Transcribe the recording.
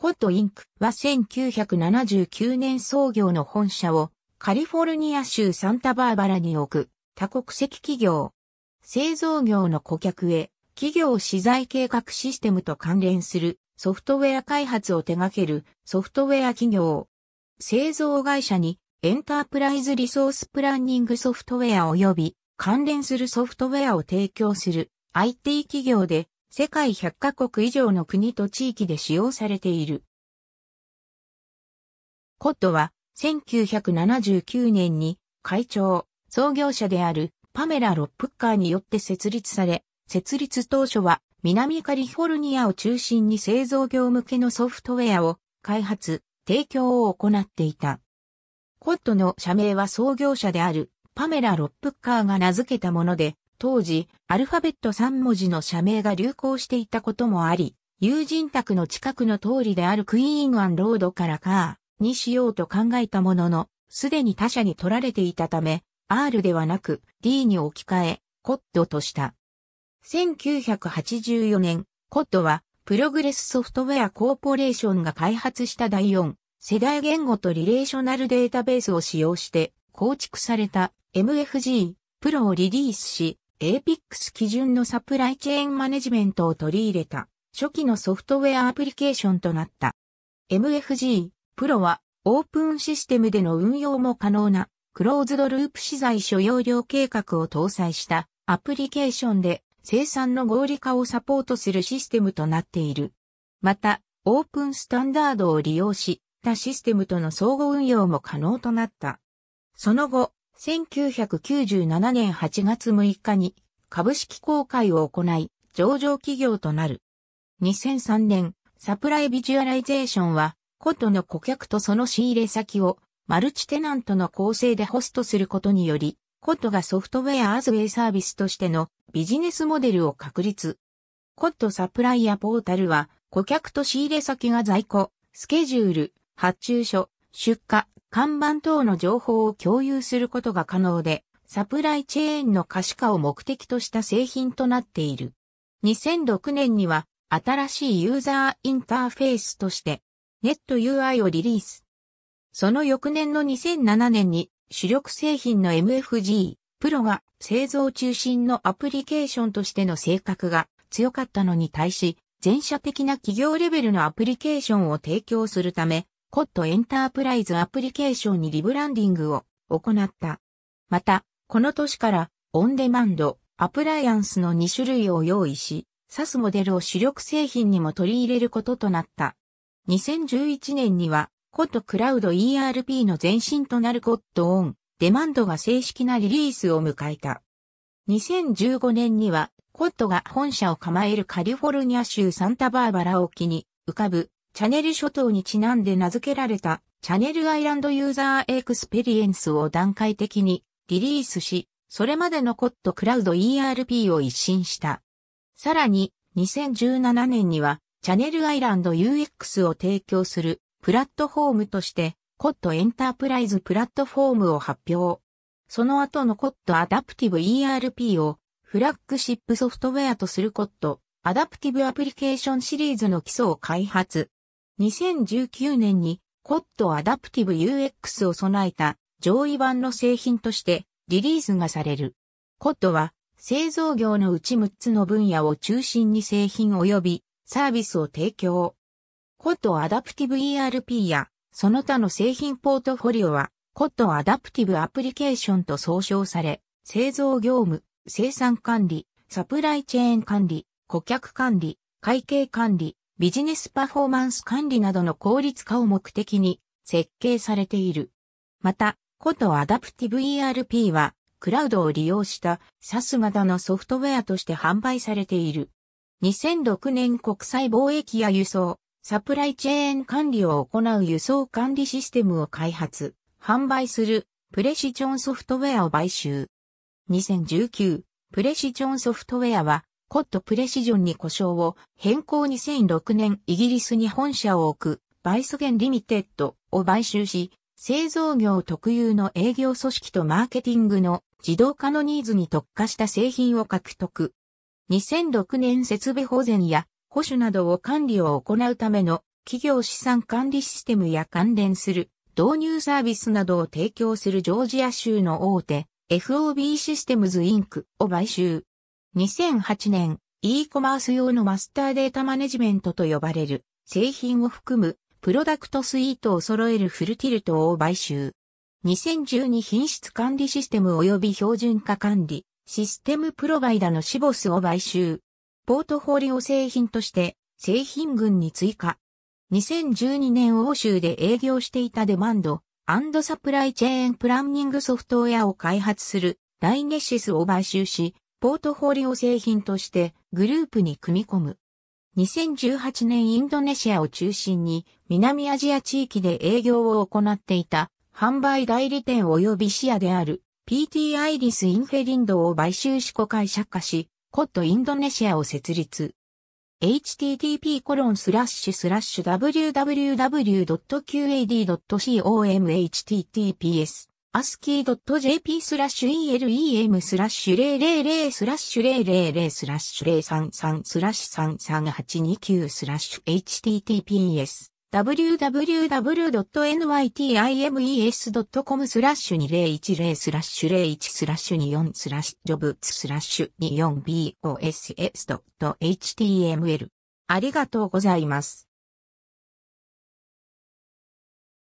コットインクは1979年創業の本社をカリフォルニア州サンタバーバラに置く多国籍企業。製造業の顧客へ企業資材計画システムと関連するソフトウェア開発を手掛けるソフトウェア企業。製造会社にエンタープライズリソースプランニングソフトウェア及び関連するソフトウェアを提供する IT 企業で世界100カ国以上の国と地域で使用されている。コットは1979年に会長、創業者であるパメラ・ロップッカーによって設立され、設立当初は南カリフォルニアを中心に製造業向けのソフトウェアを開発、提供を行っていた。コットの社名は創業者であるパメラ・ロップッカーが名付けたもので、当時、アルファベット3文字の社名が流行していたこともあり、友人宅の近くの通りであるクイーンアンロードからカーにしようと考えたものの、すでに他社に取られていたため、R ではなく D に置き換え、コッドとした。1984年、コッドは、プログレスソフトウェアコーポレーションが開発した第4世代言語とリレーショナルデータベースを使用して構築された MFG プロをリリースし、APIX 基準のサプライチェーンマネジメントを取り入れた初期のソフトウェアアプリケーションとなった。MFG プロはオープンシステムでの運用も可能なクローズドループ資材所要量計画を搭載したアプリケーションで生産の合理化をサポートするシステムとなっている。また、オープンスタンダードを利用したシステムとの相互運用も可能となった。その後、1997年8月6日に株式公開を行い、上場企業となる。2003年、サプライビジュアライゼーションは、ットの顧客とその仕入れ先を、マルチテナントの構成でホストすることにより、ットがソフトウェアアズウェイサービスとしてのビジネスモデルを確立。コットサプライヤポータルは、顧客と仕入れ先が在庫、スケジュール、発注書、出荷、看板等の情報を共有することが可能で、サプライチェーンの可視化を目的とした製品となっている。2006年には新しいユーザーインターフェースとしてネット u i をリリース。その翌年の2007年に主力製品の MFG、プロが製造中心のアプリケーションとしての性格が強かったのに対し、全社的な企業レベルのアプリケーションを提供するため、コットエンタープライズアプリケーションにリブランディングを行った。また、この年からオンデマンド、アプライアンスの2種類を用意し、サスモデルを主力製品にも取り入れることとなった。2011年には、コットクラウド ERP の前身となるコットオン、デマンドが正式なリリースを迎えた。2015年には、コットが本社を構えるカリフォルニア州サンタバーバラ沖に浮かぶチャネル諸島にちなんで名付けられたチャネルアイランドユーザーエクスペリエンスを段階的にリリースし、それまでのコットクラウド ERP を一新した。さらに、2017年には、チャネルアイランド UX を提供するプラットフォームとして、コットエンタープライズプラットフォームを発表。その後のコットアダプティブ ERP をフラッグシップソフトウェアとするコットアダプティブアプリケーションシリーズの基礎を開発。2019年にコットアダプティブ UX を備えた上位版の製品としてリリースがされる。コットは製造業のうち6つの分野を中心に製品及びサービスを提供。コットアダプティブ ERP やその他の製品ポートフォリオはコットアダプティブアプリケーションと総称され、製造業務、生産管理、サプライチェーン管理、顧客管理、会計管理、ビジネスパフォーマンス管理などの効率化を目的に設計されている。また、ことアダプティブ ERP は、クラウドを利用した SAS 型のソフトウェアとして販売されている。2006年国際貿易や輸送、サプライチェーン管理を行う輸送管理システムを開発、販売するプレシチョンソフトウェアを買収。2019、プレシチョンソフトウェアはコットプレシジョンに故障を変更2006年イギリスに本社を置くバイソゲンリミテッドを買収し、製造業特有の営業組織とマーケティングの自動化のニーズに特化した製品を獲得。2006年設備保全や保守などを管理を行うための企業資産管理システムや関連する導入サービスなどを提供するジョージア州の大手 FOB システムズインクを買収。2008年、e コマース用のマスターデータマネジメントと呼ばれる製品を含むプロダクトスイートを揃えるフルティルトを買収。2012品質管理システム及び標準化管理システムプロバイダのシボスを買収。ポートフォリオ製品として製品群に追加。2012年欧州で営業していたデマンドサプライチェーンプランニングソフトウェアを開発するダイネシスを買収し、ポートフォリオ製品としてグループに組み込む。2018年インドネシアを中心に南アジア地域で営業を行っていた販売代理店及び視野である PT アイリスインフェリンドを買収し子会社化し、コットインドネシアを設立。http コロンスラッシュスラッシュ www.qad.com https ASCII.jp スラッシュ ELEM スラッシュ000スラッシュ000スラッシュ033スラッシュ3 3 2 9スラッシュ https www.nytimes.com スラッシュ2010スラッシュ01スラッシュ24スラッシュジョブスラッシュ 24boss.html ありがとうございます。